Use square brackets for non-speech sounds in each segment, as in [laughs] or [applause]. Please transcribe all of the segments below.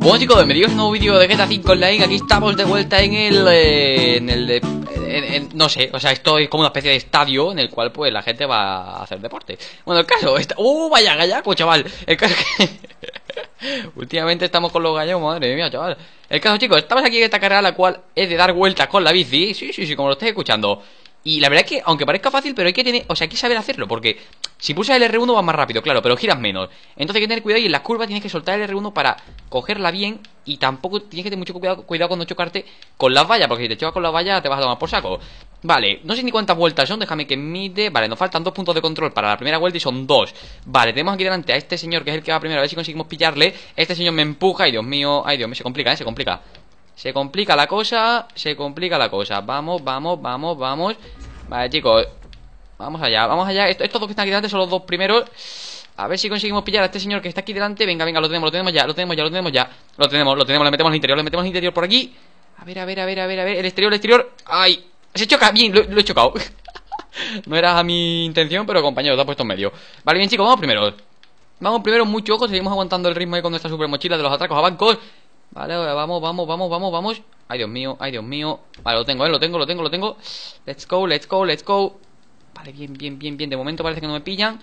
Bueno chicos, bienvenidos a un nuevo vídeo de GTA 5 Online Aquí estamos de vuelta en el... Eh, en el de, no sé, o sea, esto es como una especie de estadio en el cual pues la gente va a hacer deporte Bueno, el caso... Está, ¡Uh, vaya gallaco, chaval! El caso es que... [laughs] Últimamente estamos con los gallos, madre mía, chaval El caso chicos, estamos aquí en esta carrera la cual es de dar vueltas con la bici Sí, sí, sí, como lo estáis escuchando y la verdad es que, aunque parezca fácil, pero hay que tener, o sea, hay que saber hacerlo, porque si pulsas el R1 vas más rápido, claro, pero giras menos. Entonces hay que tener cuidado y en las curvas tienes que soltar el R1 para cogerla bien y tampoco tienes que tener mucho cuidado, cuidado cuando chocarte con las vallas, porque si te chocas con las vallas te vas a tomar por saco. Vale, no sé ni cuántas vueltas son, déjame que mide. Vale, nos faltan dos puntos de control para la primera vuelta y son dos. Vale, tenemos aquí delante a este señor que es el que va primero, a ver si conseguimos pillarle. Este señor me empuja, ay Dios mío, ay Dios mío, se complica, eh, se complica. Se complica la cosa, se complica la cosa. Vamos, vamos, vamos, vamos. Vale, chicos, Vamos allá, vamos allá. Estos dos que están aquí delante son los dos primeros. A ver si conseguimos pillar a este señor que está aquí delante. Venga, venga, lo tenemos, lo tenemos ya, lo tenemos ya, lo tenemos ya. Lo tenemos, lo tenemos, le metemos al interior, le metemos al interior por aquí. A ver, a ver, a ver, a ver, a ver. El exterior, el exterior. ¡Ay! Se choca, bien, lo, he chocado. [laughs] no era a mi intención, pero compañero, te ha puesto en medio. Vale, bien, chicos, vamos primero. Vamos primero, mucho ojo. Seguimos aguantando el ritmo ahí con nuestra super mochila de los atracos a bancos. Vale, vamos, vamos, vamos, vamos, vamos. Ay, Dios mío, ay, Dios mío. Vale, lo tengo, eh, lo tengo, lo tengo, lo tengo. Let's go, let's go, let's go. Vale, bien, bien, bien, bien. De momento parece que no me pillan.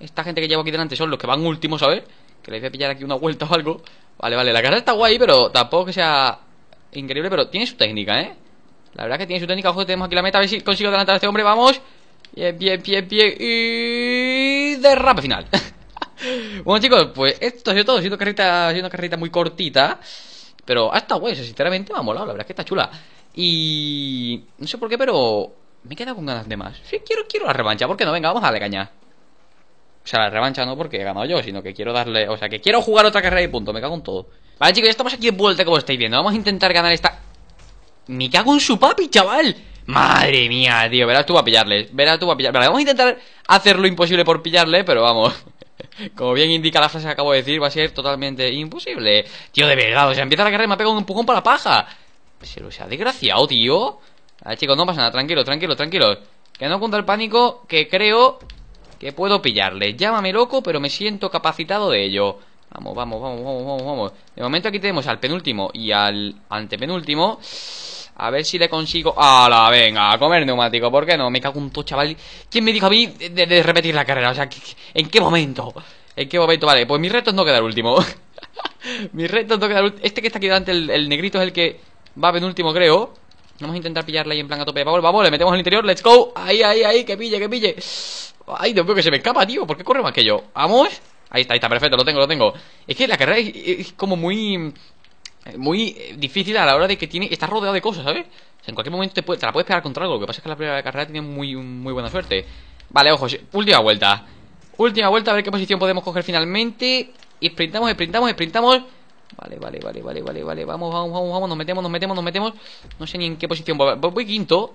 Esta gente que llevo aquí delante son los que van últimos, ¿sabes? Que les voy a pillar aquí una vuelta o algo. Vale, vale, la carrera está guay, pero tampoco que sea increíble, pero tiene su técnica, ¿eh? La verdad que tiene su técnica. Ojo, tenemos aquí la meta. A ver si consigo adelantar a este hombre. Vamos. Bien, bien, bien, bien. Y. Derrape final. [laughs] bueno, chicos, pues esto ha sido todo. Ha sido una carrita, carrita muy cortita. Pero hasta guay. Sinceramente me ha molado. La verdad que está chula. Y. No sé por qué, pero me he quedado con ganas de más. Sí, quiero, quiero la revancha, ¿por qué no? Venga, vamos a darle caña. O sea, la revancha no porque he ganado yo, sino que quiero darle. O sea, que quiero jugar otra carrera y punto, me cago en todo. Vale, chicos, ya estamos aquí en vuelta, como estáis viendo. Vamos a intentar ganar esta. Me cago en su papi, chaval. Madre mía, tío. Verás tú va a pillarle. Verás tú va a pillarle. vamos a intentar hacer lo imposible por pillarle, pero vamos. [laughs] Como bien indica la frase que acabo de decir, va a ser totalmente imposible. Tío, de verdad, o sea, empieza la carrera y me ha pegado un empujón para la paja. Se lo ha desgraciado, tío. A ah, chicos, no pasa nada, tranquilo, tranquilo, tranquilo. Que no cunda el pánico, que creo que puedo pillarle. Llámame loco, pero me siento capacitado de ello. Vamos, vamos, vamos, vamos, vamos, vamos. De momento aquí tenemos al penúltimo y al antepenúltimo. A ver si le consigo... ¡Hala, venga! A comer neumático, ¿por qué no? Me cago un todo, chaval. ¿Quién me dijo a mí de, repetir la carrera? O sea, ¿en qué momento? ¿En qué momento? Vale, pues mi reto es no quedar último. [laughs] mi reto no quedar Este que está aquí delante, el negrito, es el que va penúltimo, creo. Vamos a intentar pillarla ahí en plan a tope. Vamos, vamos, le metemos al interior. Let's go. Ahí, ahí, ahí. Que pille, que pille. Ay, Dios veo que se me escapa, tío. ¿Por qué corre más que yo? Vamos. Ahí está, ahí está. Perfecto, lo tengo, lo tengo. Es que la carrera es, como muy... Eh, muy eh, difícil a la hora de que tiene... Está rodeado de cosas, ¿sabes? en cualquier momento te, la puedes pegar contra algo. Lo que pasa es que la primera carrera tiene muy, muy buena suerte. Vale, ojo. Última vuelta. Última vuelta, a ver qué posición podemos coger finalmente. Y sprintamos, sprintamos, sprintamos. Vale, vale, vale, vale, vale, vale. Vamos, vamos, vamos, vamos. Nos metemos, nos metemos, nos metemos. No sé ni en qué posición. Voy, voy quinto.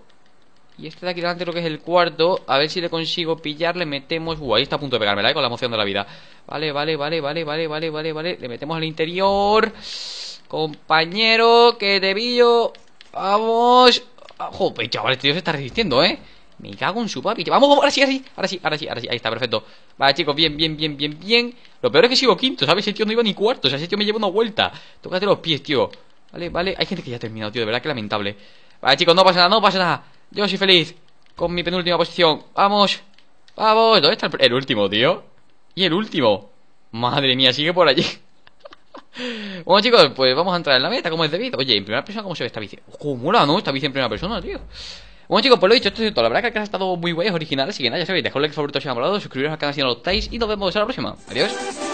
Y este de aquí delante creo que es el cuarto. A ver si le consigo pillar. Le metemos. Uh, ahí está a punto de pegarme, ¿eh? Con la emoción de la vida. Vale, vale, vale, vale, vale, vale, vale, vale. Le metemos al interior. Compañero, que debillo Vamos. Ah, joder, chaval, este tío se está resistiendo, ¿eh? Me cago en su papi. Vamos, vamos, ahora sí, ahora sí, ahora sí, ahora sí, Ahí está, perfecto. Vale, chicos, bien, bien, bien, bien, bien. Lo peor es que sigo quinto, ¿sabes? Ese tío no iba ni cuarto. O sea, ese tío me lleva una vuelta. Tócate los pies, tío. Vale, vale. Hay gente que ya ha terminado, tío. De verdad que lamentable. Vale, chicos, no pasa nada, no pasa nada. Yo soy feliz con mi penúltima posición. Vamos. Vamos. ¿Dónde está el, último, tío? Y el último. Madre mía, sigue por allí. [laughs] bueno, chicos, pues vamos a entrar en la meta como es debido. Oye, en primera persona, ¿cómo se ve esta bici? Ojo, mola, ¿no? Esta bici en primera persona, tío. Bueno chicos, pues lo dicho, esto es todo. La verdad es que ha estado muy guay, es original, así que nada, ya sabéis, dejad un like favorito si os ha molado, suscribiros al canal si no lo estáis y nos vemos en la próxima. Adiós.